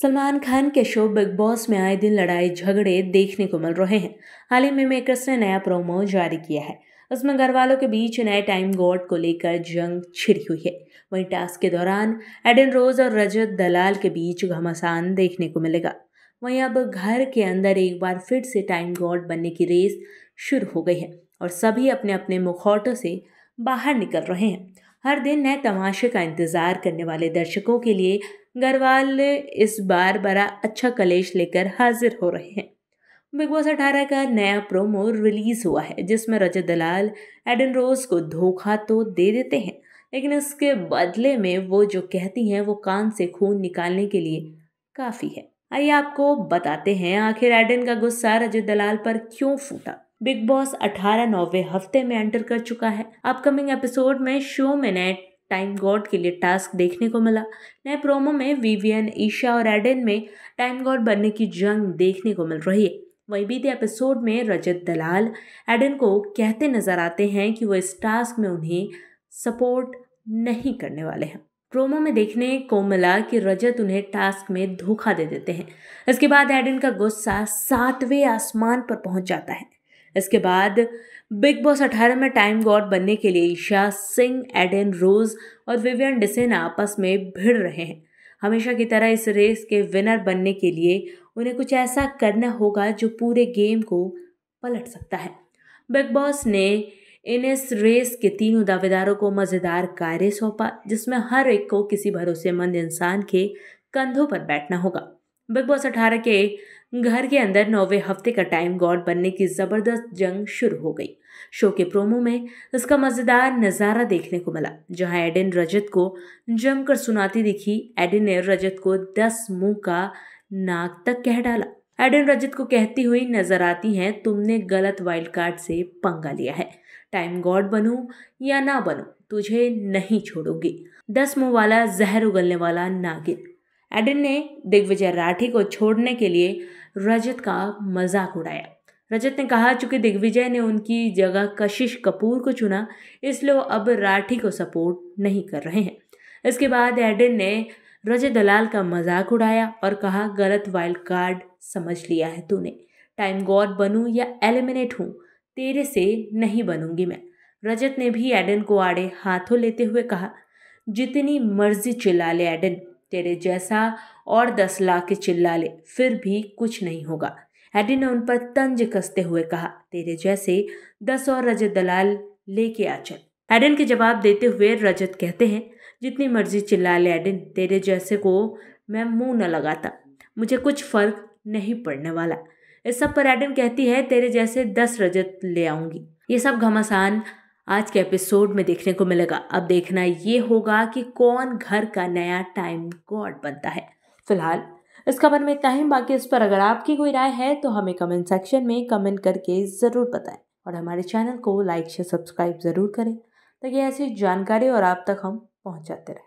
सलमान खान के show big boss में आए दिन लड़ाई झगड़े देखने को मिल रहे हैं हाल ही में मेकर्स ने नया प्रोमो जारी किया है उसमें घर वालों के बीच नए टाइम गॉड को लेकर जंग छिड़ी हुई है वहीं टास्क के दौरान एडन रोज और रजत दलाल के बीच घमासान देखने को मिलेगा वहीं अब घर के अंदर एक बार फिर से टाइम गॉड बनने की रेस शुरू हो गई है और सभी अपने अपने मुखौटों से बाहर निकल रहे हैं हर दिन नए तमाशे का इंतज़ार करने वाले दर्शकों के लिए गरवाल इस बार बड़ा अच्छा कलेश लेकर हाजिर हो रहे हैं बिग बॉस अठारह का नया प्रोमो रिलीज़ हुआ है जिसमें रजत दलाल एडन रोज को धोखा तो दे देते हैं लेकिन इसके बदले में वो जो कहती हैं वो कान से खून निकालने के लिए काफ़ी है आइए आपको बताते हैं आखिर एडन का गुस्सा रजत दलाल पर क्यों फूटा बिग बॉस 18 नौवे हफ्ते में एंटर कर चुका है अपकमिंग एपिसोड में शो में नए टाइम गॉड के लिए टास्क देखने को मिला नए प्रोमो में वीवियन ईशा और एडेन में टाइम गॉड बनने की जंग देखने को मिल रही है वहीं बीते एपिसोड में रजत दलाल एडन को कहते नजर आते हैं कि वो इस टास्क में उन्हें सपोर्ट नहीं करने वाले हैं प्रोमो में देखने को मिला कि रजत उन्हें टास्क में धोखा दे देते हैं इसके बाद एडन का गुस्सा सातवें आसमान पर पहुंच जाता है इसके बाद बिग बॉस 18 में टाइम गॉड बनने के लिए ईशा सिंह एडेन रोज और विवियन डिसेना आपस में भिड़ रहे हैं हमेशा की तरह इस रेस के विनर बनने के लिए उन्हें कुछ ऐसा करना होगा जो पूरे गेम को पलट सकता है बिग बॉस ने इन इस रेस के तीनों दावेदारों को मज़ेदार कार्य सौंपा जिसमें हर एक को किसी भरोसेमंद इंसान के कंधों पर बैठना होगा बिग बॉस अठारह के घर के अंदर नौवे हफ्ते का टाइम गॉड बनने की ज़बरदस्त जंग शुरू हो गई शो के प्रोमो में इसका मज़ेदार नज़ारा देखने को मिला जहां एडिन रजत को जमकर सुनाती दिखी एडिन ने रजत को दस मुंह का नाक तक कह डाला एडिन रजत को कहती हुई नजर आती हैं तुमने गलत वाइल्ड कार्ड से पंगा लिया है टाइम गॉड बनू या ना बनू तुझे नहीं छोड़ूंगी दस मुंह वाला जहर उगलने वाला नागिन एडिन ने दिग्विजय राठी को छोड़ने के लिए रजत का मजाक उड़ाया रजत ने कहा चूंकि दिग्विजय ने उनकी जगह कशिश कपूर को चुना इसलिए वो अब राठी को सपोर्ट नहीं कर रहे हैं इसके बाद एडिन ने रजत दलाल का मजाक उड़ाया और कहा गलत वाइल्ड कार्ड समझ लिया है तूने टाइम गॉड बनूँ या एलिमिनेट हूँ तेरे से नहीं बनूंगी मैं रजत ने भी एडन को आड़े हाथों लेते हुए कहा जितनी मर्जी चिल्ला ले एडन तेरे जैसा और दस लाख चिल्ला ले फिर भी कुछ नहीं होगा एडी ने उन पर तंज कसते हुए कहा तेरे जैसे दस और रजत दलाल लेके आ चल एडन के जवाब देते हुए रजत कहते हैं जितनी मर्जी चिल्ला ले एडिन तेरे जैसे को मैं मुंह न लगाता मुझे कुछ फर्क नहीं पड़ने वाला इस सब पर एडन कहती है तेरे जैसे दस रजत ले आऊंगी ये सब घमासान आज के एपिसोड में देखने को मिलेगा अब देखना ये होगा कि कौन घर का नया टाइम गॉड बनता है फिलहाल इस खबर में इतना ही बाकी इस पर अगर आपकी कोई राय है तो हमें कमेंट सेक्शन में कमेंट करके ज़रूर बताएं और हमारे चैनल को लाइक शेयर सब्सक्राइब ज़रूर करें ताकि ऐसी जानकारी और आप तक हम पहुँचाते रहें